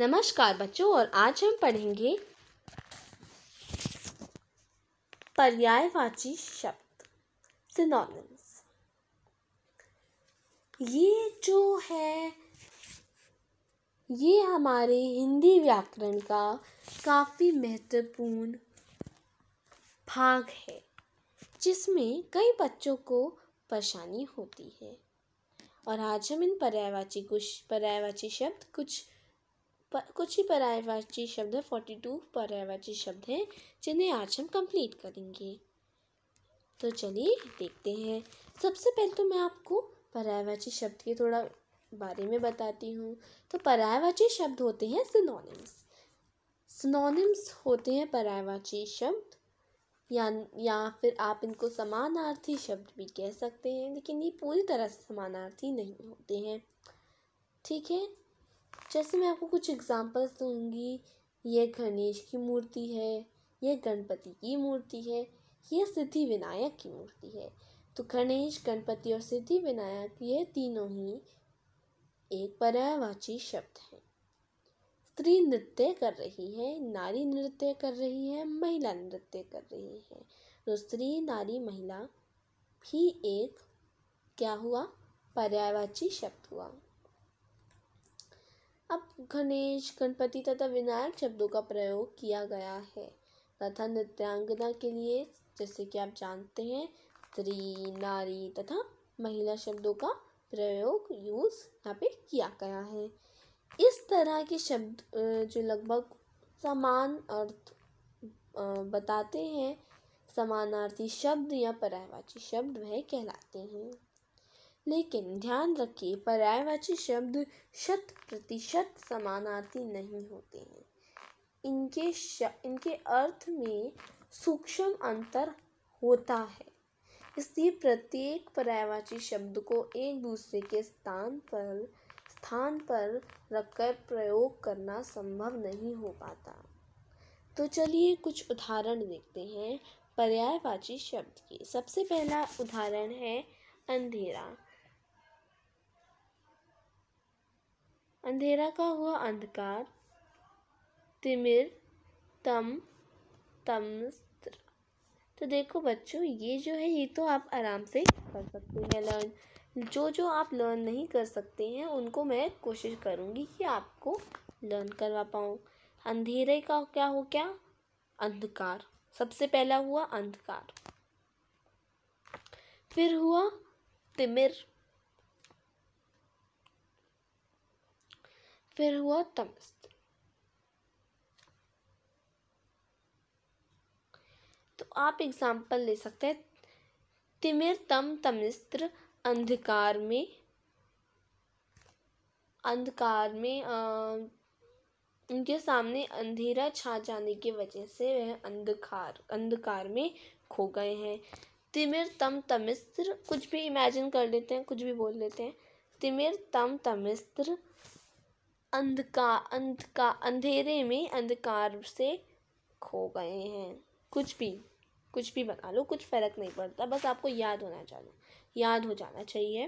नमस्कार बच्चों और आज हम पढ़ेंगे पर्यायवाची शब्द सिनोनिम्स ये जो है ये हमारे हिंदी व्याकरण का काफ़ी महत्वपूर्ण भाग है जिसमें कई बच्चों को परेशानी होती है और आज हम इन पर्यायवाची कुछ पर्यायवाची शब्द कुछ पर कुछ ही पर्यायवाची शब्द हैं फोर्टी टू पर्यायवाची शब्द हैं जिन्हें आज हम कंप्लीट करेंगे तो चलिए देखते हैं सबसे पहले तो मैं आपको पर्यायवाची शब्द के थोड़ा बारे में बताती हूँ तो पर्यायवाची शब्द होते हैं सिनोनिम्स सिनोनिम्स होते हैं पर्यायवाची शब्द या या फिर आप इनको समानार्थी शब्द भी कह सकते हैं लेकिन ये पूरी तरह से समानार्थी नहीं होते हैं ठीक है जैसे मैं आपको कुछ एग्ज़ाम्पल्स दूँगी ये गणेश की मूर्ति है ये गणपति की मूर्ति है ये सिद्धि विनायक की मूर्ति है तो गणेश गणपति और सिद्धि विनायक ये तीनों ही एक पर्यायवाची शब्द हैं स्त्री नृत्य कर रही है नारी नृत्य कर रही है महिला नृत्य कर रही है तो स्त्री नारी महिला भी एक क्या हुआ पर्यायवाची शब्द हुआ अब गणेश गणपति तथा विनायक शब्दों का प्रयोग किया गया है तथा नृत्यांगना के लिए जैसे कि आप जानते हैं स्त्री नारी तथा महिला शब्दों का प्रयोग यूज़ यहाँ पे किया गया है इस तरह के शब्द जो लगभग समान अर्थ बताते हैं समानार्थी शब्द या पर्यायवाची शब्द वह कहलाते हैं लेकिन ध्यान रखिए पर्यायवाची शब्द शत प्रतिशत समानार्थी नहीं होते हैं इनके इनके अर्थ में सूक्ष्म अंतर होता है इसलिए प्रत्येक पर्यायवाची शब्द को एक दूसरे के स्थान पर स्थान पर रखकर प्रयोग करना संभव नहीं हो पाता तो चलिए कुछ उदाहरण देखते हैं पर्यायवाची शब्द के सबसे पहला उदाहरण है अंधेरा अंधेरा का हुआ अंधकार तिमिर तम तमस्त्र तो देखो बच्चों ये जो है ये तो आप आराम से कर सकते हैं लर्न जो जो आप लर्न नहीं कर सकते हैं उनको मैं कोशिश करूँगी कि आपको लर्न करवा पाऊँ अंधेरे का क्या हो क्या अंधकार सबसे पहला हुआ अंधकार फिर हुआ तिमिर फिर हुआ तमस्त तो आप एग्जाम्पल ले सकते हैं तिमिर तम तमिस्त्र अंधकार में अंधकार में आ, उनके सामने अंधेरा छा जाने की वजह से वह अंधकार अंधकार में खो गए हैं तिमिर तम तमिस्त्र कुछ भी इमेजिन कर लेते हैं कुछ भी बोल लेते हैं तिमिर तम तमिस्त्र अंधकार अंधका अंधेरे में अंधकार से खो गए हैं कुछ भी कुछ भी बना लो कुछ फ़र्क नहीं पड़ता बस आपको याद होना चाहिए याद हो जाना चाहिए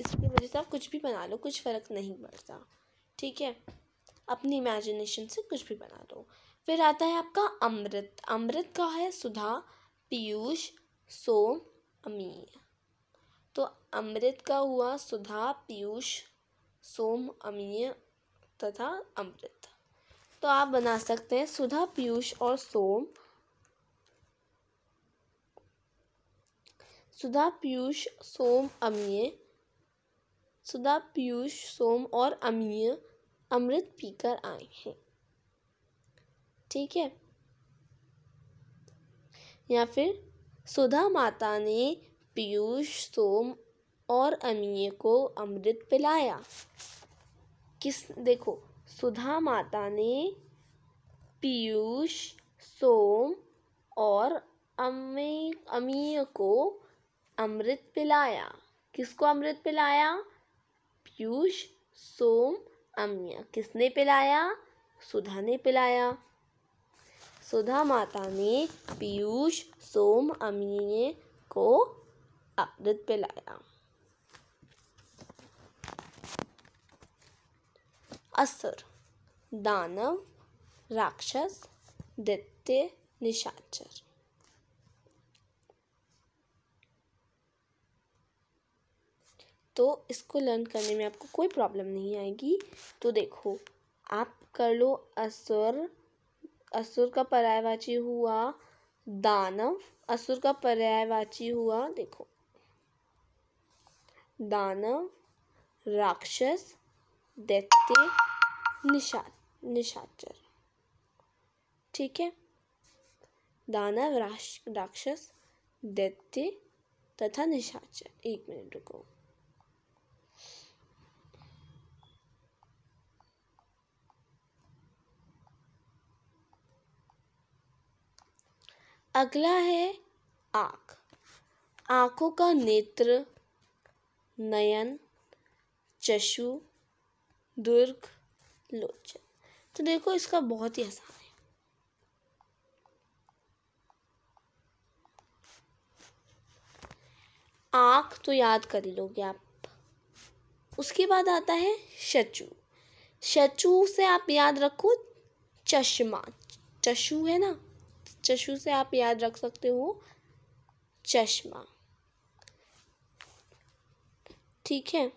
इसकी वजह से आप कुछ भी बना लो कुछ फ़र्क नहीं पड़ता ठीक है अपनी इमेजिनेशन से कुछ भी बना दो फिर आता है आपका अमृत अमृत का है सुधा पीयूष सोम अमीर तो अमृत का हुआ सुधा पीयूष सोम अमीय तथा अमृत तो आप बना सकते हैं सुधा पीयूष और सोम सुधा पीयूष सोम अमीय सुधा पीयूष सोम और अमीय अमृत पीकर आए हैं ठीक है या फिर सुधा माता ने पीयूष सोम और अमीय को अमृत पिलाया किस देखो सुधा माता ने पीयूष सोम और अमी अमीय को अमृत पिलाया किसको अमृत पिलाया पीयूष सोम अमीय किसने पिलाया सुधा ने पिलाया सुधा माता ने पीयूष सोम अमीय को अमृत पिलाया असुर दानव राक्षस दैत्य निशाचर तो इसको लर्न करने में आपको कोई प्रॉब्लम नहीं आएगी तो देखो आप कर लो असुर असुर का पर्यायवाची हुआ दानव असुर का पर्यायवाची हुआ देखो दानव राक्षस दैत्य निशा निशाचर ठीक है दानव राक्षस दैत्य तथा निशाचर एक मिनट रुको अगला है आंख आँखों का नेत्र नयन चशु दुर्ग लोचन तो देखो इसका बहुत ही आसान है आंख तो याद कर लोगे आप उसके बाद आता है शचू शचू से आप याद रखो चश्मा चशु है ना चशु से आप याद रख सकते हो चश्मा ठीक है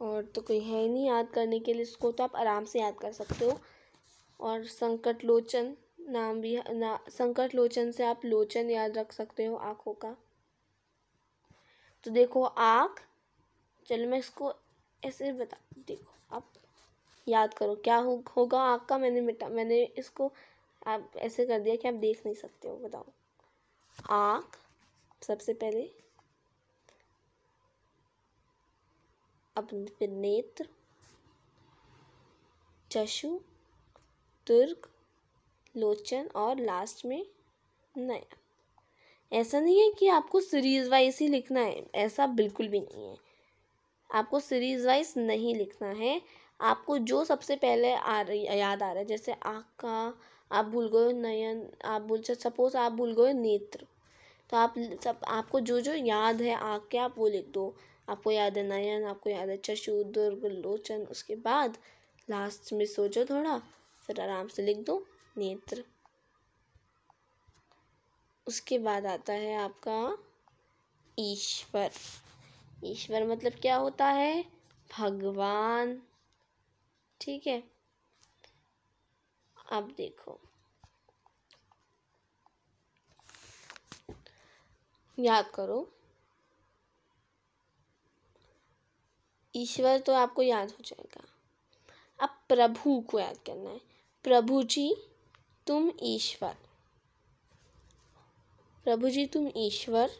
और तो कोई है ही नहीं याद करने के लिए इसको तो आप आराम से याद कर सकते हो और संकट लोचन नाम भी ना संकट लोचन से आप लोचन याद रख सकते हो आँखों का तो देखो आँख चलो मैं इसको ऐसे बता देखो आप याद करो क्या हो, होगा आँख का मैंने मिटा मैंने इसको आप ऐसे कर दिया कि आप देख नहीं सकते हो बताओ आँख सबसे पहले अपने नेत्र चशु तुर्क लोचन और लास्ट में नया ऐसा नहीं है कि आपको सीरीज वाइज ही लिखना है ऐसा बिल्कुल भी नहीं है आपको सीरीज वाइज नहीं लिखना है आपको जो सबसे पहले आ रही याद आ रहा है जैसे आँख का आप भूल गए नयन आप भूल सपोज आप भूल गए नेत्र तो आप सब आपको जो जो याद है आँख के आप वो लिख दो आपको याद है नयन आपको याद है चशु दुर्ग लोचन उसके बाद लास्ट में सोचो थोड़ा फिर आराम से लिख दो नेत्र उसके बाद आता है आपका ईश्वर ईश्वर मतलब क्या होता है भगवान ठीक है अब देखो याद करो ईश्वर तो आपको याद हो जाएगा अब प्रभु को याद करना है प्रभु जी तुम ईश्वर प्रभु जी तुम ईश्वर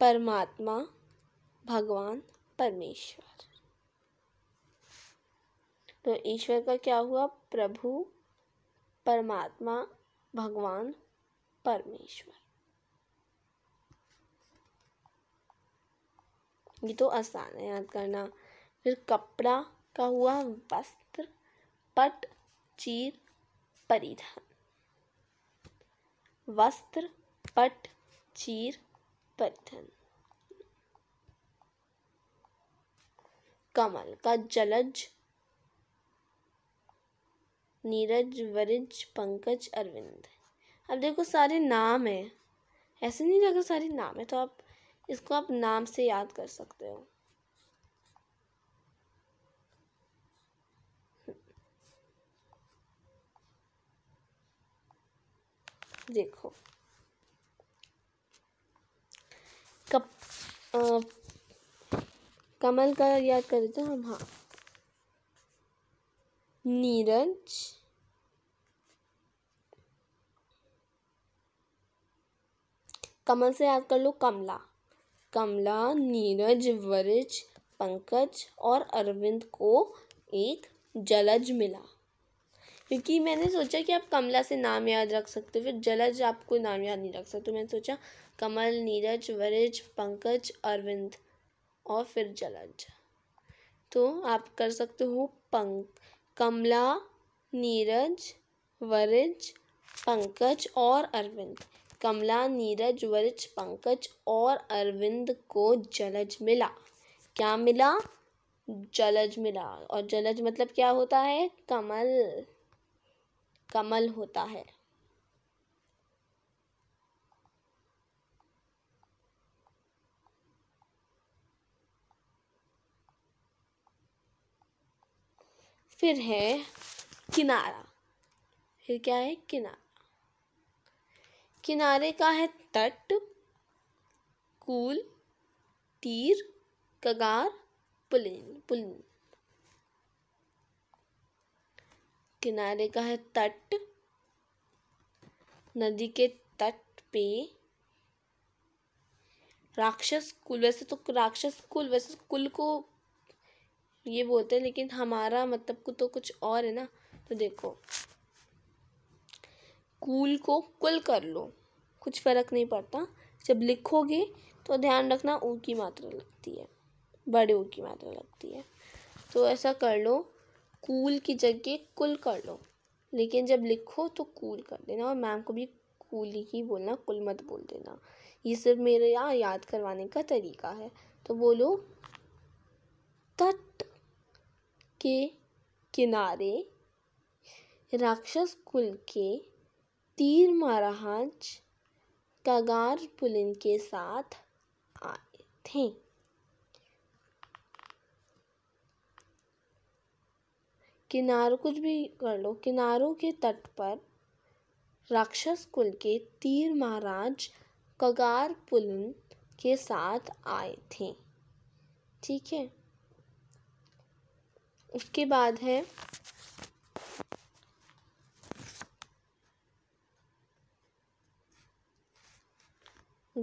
परमात्मा भगवान परमेश्वर तो ईश्वर का क्या हुआ प्रभु परमात्मा भगवान परमेश्वर ये तो आसान है याद करना फिर कपड़ा का हुआ वस्त्र पट चीर परिधान वस्त्र पट चीर परिधान कमल का जलज नीरज वरिज पंकज अरविंद अब देखो सारे नाम है ऐसे नहीं लगा सारे नाम है तो आप इसको आप नाम से याद कर सकते हो देखो कप आ, कमल का याद कर देते तो हम हाँ नीरज कमल से याद कर लो कमला कमला नीरज वरिज पंकज और अरविंद को एक जलज मिला क्योंकि मैंने सोचा कि आप कमला से नाम याद रख सकते हो फिर जलज आपको नाम याद नहीं रख सकते तो मैंने सोचा कमल नीरज वरिज पंकज अरविंद और फिर जलज तो आप कर सकते हो पंक कमला नीरज वरिज पंकज और अरविंद कमला नीरज वरिज पंकज और अरविंद को जलज मिला क्या मिला जलज मिला और जलज मतलब क्या होता है कमल कमल होता है फिर है किनारा फिर क्या है किनारा किनारे का है तट कूल तीर कगार पुलिन पुलिन किनारे का है तट नदी के तट पे राक्षस कुल वैसे तो राक्षस कुल वैसे कुल को ये बोलते हैं लेकिन हमारा मतलब को तो कुछ और है ना तो देखो कूल को कुल कर लो कुछ फ़र्क नहीं पड़ता जब लिखोगे तो ध्यान रखना ऊ की मात्रा लगती है बड़े ऊ की मात्रा लगती है तो ऐसा कर लो कूल की जगह कुल कर लो लेकिन जब लिखो तो कूल कर देना और मैम को भी कूल ही बोलना कुल मत बोल देना ये सिर्फ मेरे यहाँ याद करवाने का तरीका है तो बोलो तट के किनारे राक्षस कुल के तीर महाराज पुलिन के साथ आए थे किनारों कुछ भी कर लो किनारों के तट पर राक्षस कुल के तीर महाराज कगार पुलिन के साथ आए थे ठीक है उसके बाद है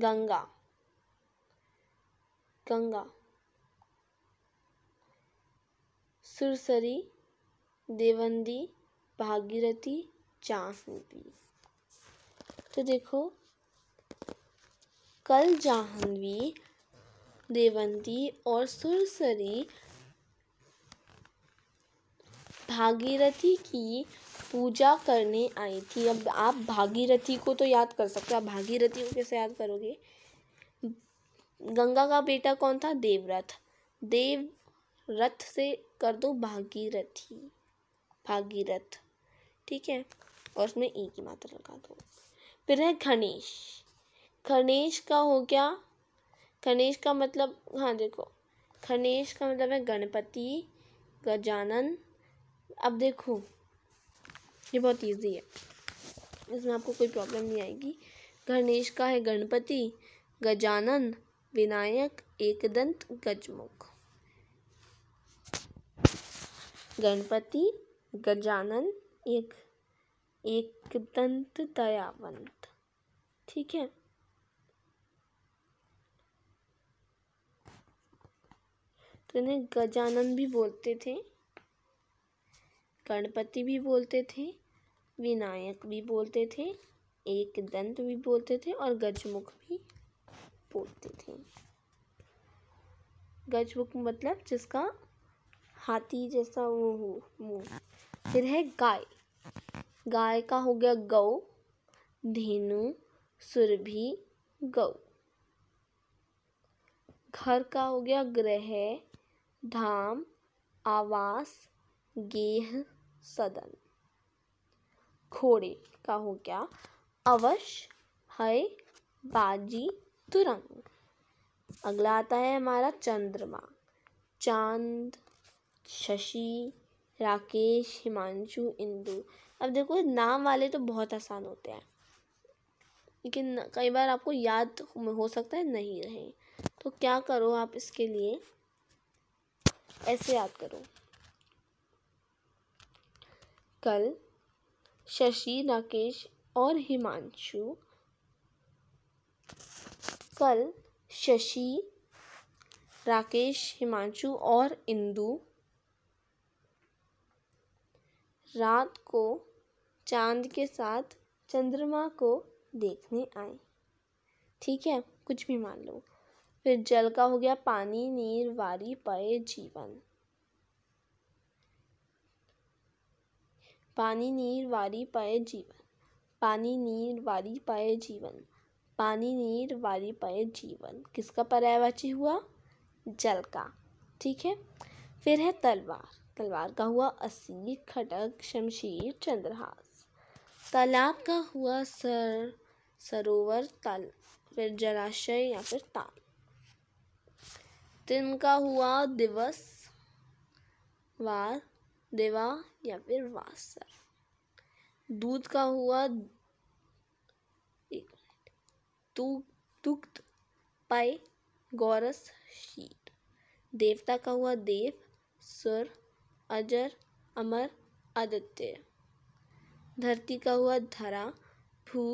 गंगा गंगा सुरसरी देवंदी भागीरथी जाह्नवी तो देखो कल जाह्नवी देवंती और सुरसरी भागीरथी की पूजा करने आई थी अब आप भागीरथी को तो याद कर सकते हो आप भागीरथी को कैसे याद करोगे गंगा का बेटा कौन था देवरथ देव रथ से कर दो भागीरथी भागीरथ ठीक है और उसमें ई की मात्रा लगा दो फिर है गणेश गणेश का हो गया गणेश का मतलब हाँ देखो गणेश का मतलब है गणपति गजानन अब देखो ये बहुत ईजी है इसमें आपको कोई प्रॉब्लम नहीं आएगी गणेश का है गणपति गजानन विनायक एकदंत गजमुख गणपति गजानन एक एकदंत दयावंत ठीक है तो इन्हें गजानन भी बोलते थे गणपति भी बोलते थे विनायक भी बोलते थे एक दंत भी बोलते थे और गजमुख भी बोलते थे गजमुख मतलब जिसका हाथी जैसा वो हो मुँह फिर है गाय गाय का हो गया गौ धेनु सुरभि गौ घर का हो गया ग्रह धाम आवास गेह सदन घोड़े का हो गया अवश्य है बाजी तुरंग अगला आता है हमारा चंद्रमा चांद शशि राकेश हिमांशु इंदु अब देखो नाम वाले तो बहुत आसान होते हैं लेकिन कई बार आपको याद हो सकता है नहीं रहे तो क्या करो आप इसके लिए ऐसे याद करो कल शशि राकेश और हिमांशु कल शशि राकेश हिमांशु और इंदु रात को चांद के साथ चंद्रमा को देखने आए ठीक है कुछ भी मान लो फिर जल का हो गया पानी नीर वारी पाए जीवन पानी नीर वारी पाए जीवन पानी नीर वारी पाए जीवन पानी नीर वारी पाए जीवन किसका पर्यायवाची हुआ जल का ठीक है फिर है तलवार तलवार का हुआ असी खटक शमशीर चंद्रहास तालाब का हुआ सर सरोवर तल फिर जलाशय या फिर ताल दिन का हुआ दिवस वार देवा या फिर वासर दूध का हुआ दुग्ध पाए गौरस शीत देवता का हुआ देव सुर अजर अमर आदित्य धरती का हुआ धरा भू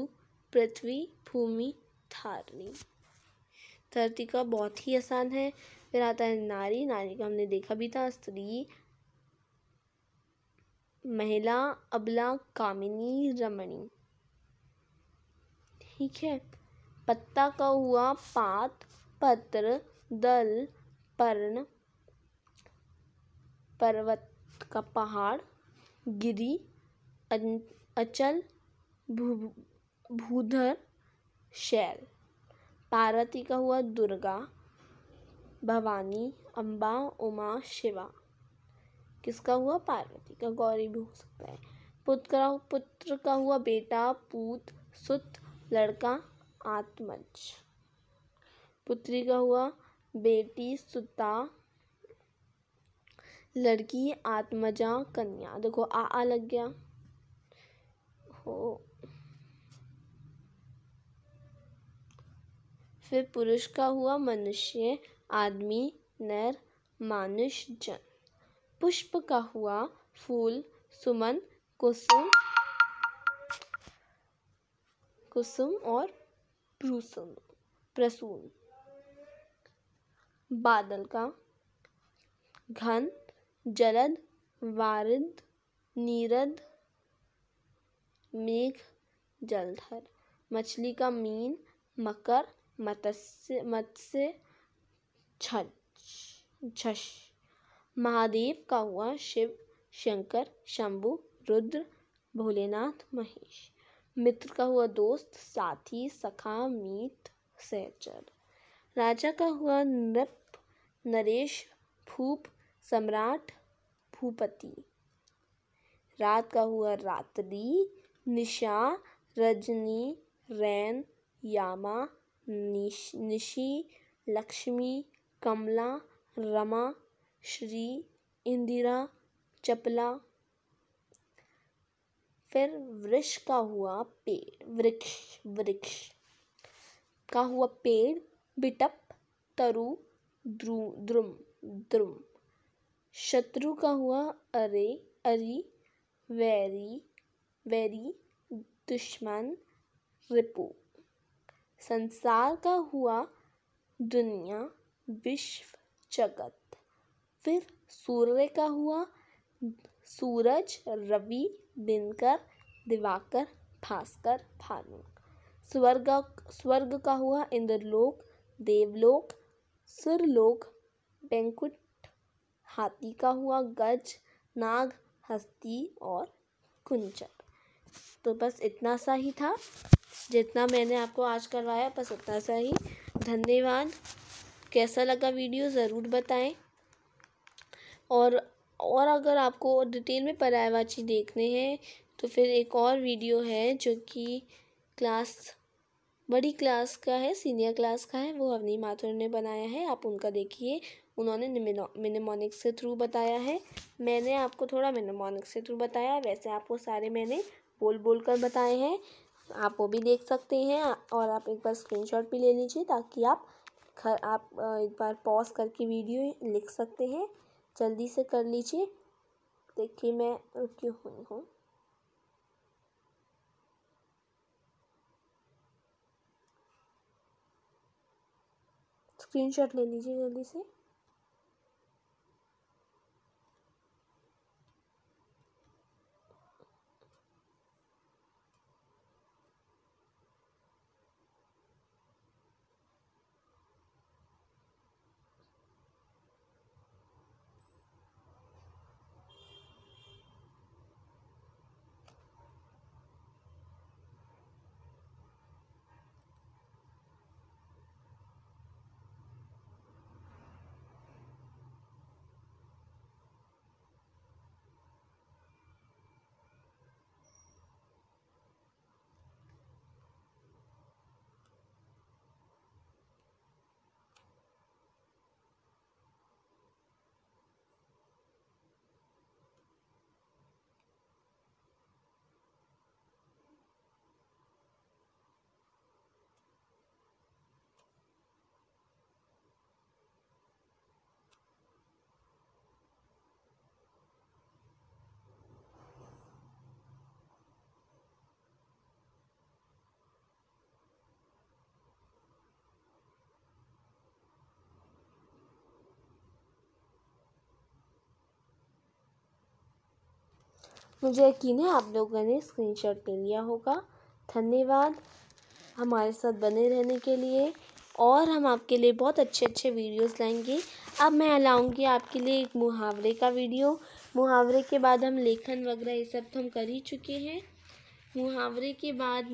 पृथ्वी भूमि धारणी धरती का बहुत ही आसान है फिर आता है नारी नारी का हमने देखा भी था स्त्री महिला अबला कामिनी रमणी ठीक है पत्ता का हुआ पात पत्र दल पर्ण पर्वत का पहाड़ गिरी अचल भू भूधर शैल पार्वती का हुआ दुर्गा भवानी अम्बा उमा शिवा किसका हुआ पार्वती का गौरी भी हो सकता है पुत्र का पुत्र का हुआ बेटा पूत सुत लड़का आत्मज पुत्री का हुआ बेटी सुता लड़की आत्मजा कन्या देखो आ आ लग गया हो फिर पुरुष का हुआ मनुष्य आदमी नर मानुष जन पुष्प का हुआ फूल सुमन कुसुम कुसुम और प्रसून प्रसून बादल का घन जलद वारिद नीरद मेघ जलधर मछली का मीन मकर मत्स्य मत्स्य छछ महादेव का हुआ शिव शंकर शंभु रुद्र भोलेनाथ महेश मित्र का हुआ दोस्त साथी सखा मीत सहचर राजा का हुआ नृप नरेश भूप सम्राट भूपति रात का हुआ रात्रि निशा रजनी रैन यामा निश, निशी लक्ष्मी कमला रमा श्री इंदिरा चपला फिर वृक्ष का हुआ पेड़ वृक्ष वृक्ष का हुआ पेड़ बिटप तरु द्रु द्रुम द्रुम शत्रु का हुआ अरे अरी वैरी वैरी दुश्मन रिपु संसार का हुआ दुनिया विश्व जगत फिर सूर्य का हुआ सूरज रवि दिनकर दिवाकर भास्कर भानु स्वर्ग स्वर्ग का हुआ इंद्रलोक देवलोक सुरलोक बैंकुट हाथी का हुआ गज नाग हस्ती और कुंचक तो बस इतना सा ही था जितना मैंने आपको आज करवाया बस उतना सा ही धन्यवाद कैसा लगा वीडियो ज़रूर बताएं और और अगर आपको डिटेल में पर्यायवाची देखने हैं तो फिर एक और वीडियो है जो कि क्लास बड़ी क्लास का है सीनियर क्लास का है वो अवनी माथुर ने बनाया है आप उनका देखिए उन्होंने मिनमोनिक्स के थ्रू बताया है मैंने आपको थोड़ा मिनमोनिक्स के थ्रू बताया वैसे आपको सारे मैंने बोल बोल कर बताए हैं आप वो भी देख सकते हैं और आप एक बार स्क्रीनशॉट भी ले लीजिए ताकि आप खर, आप एक बार पॉज करके वीडियो लिख सकते हैं जल्दी से कर लीजिए देखिए मैं रुकी हुई हूँ स्क्रीनशॉट ले लीजिए जल्दी से मुझे यकीन है आप लोगों ने स्क्रीनशॉट ले लिया होगा धन्यवाद हमारे साथ बने रहने के लिए और हम आपके लिए बहुत अच्छे अच्छे वीडियोस लाएंगे अब मैं लाऊंगी आपके लिए एक मुहावरे का वीडियो मुहावरे के बाद हम लेखन वगैरह ये सब तो हम कर ही चुके हैं मुहावरे के बाद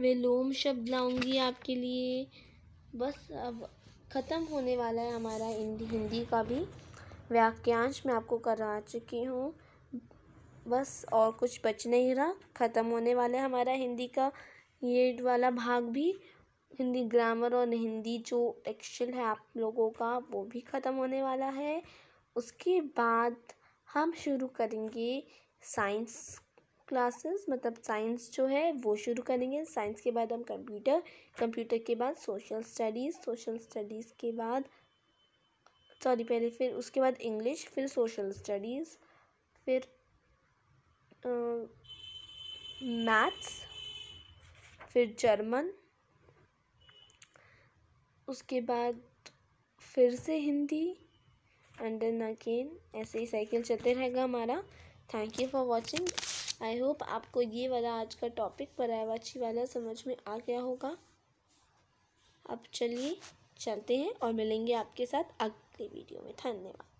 मैं लोम शब्द लाऊंगी आपके लिए बस अब ख़त्म होने वाला है हमारा हिंदी हिंदी का भी वाक्यांश मैं आपको करा चुकी हूँ बस और कुछ बच नहीं रहा ख़त्म होने वाला है हमारा हिंदी का ये वाला भाग भी हिंदी ग्रामर और हिंदी जो एक्शन है आप लोगों का वो भी ख़त्म होने वाला है उसके बाद हम शुरू करेंगे साइंस क्लासेस मतलब साइंस जो है वो शुरू करेंगे साइंस के बाद हम कंप्यूटर कंप्यूटर के बाद सोशल स्टडीज़ सोशल स्टडीज़ के बाद सॉरी पहले फिर उसके बाद इंग्लिश फिर सोशल स्टडीज़ फिर मैथ्स फिर जर्मन उसके बाद फिर से हिंदी एंड देन अगेन ऐसे ही साइकिल चलते रहेगा हमारा thank you for watching I hope आपको ये वाला आज का टॉपिक परावाची वाला समझ में आ गया होगा अब चलिए चलते हैं और मिलेंगे आपके साथ अगले वीडियो में धन्यवाद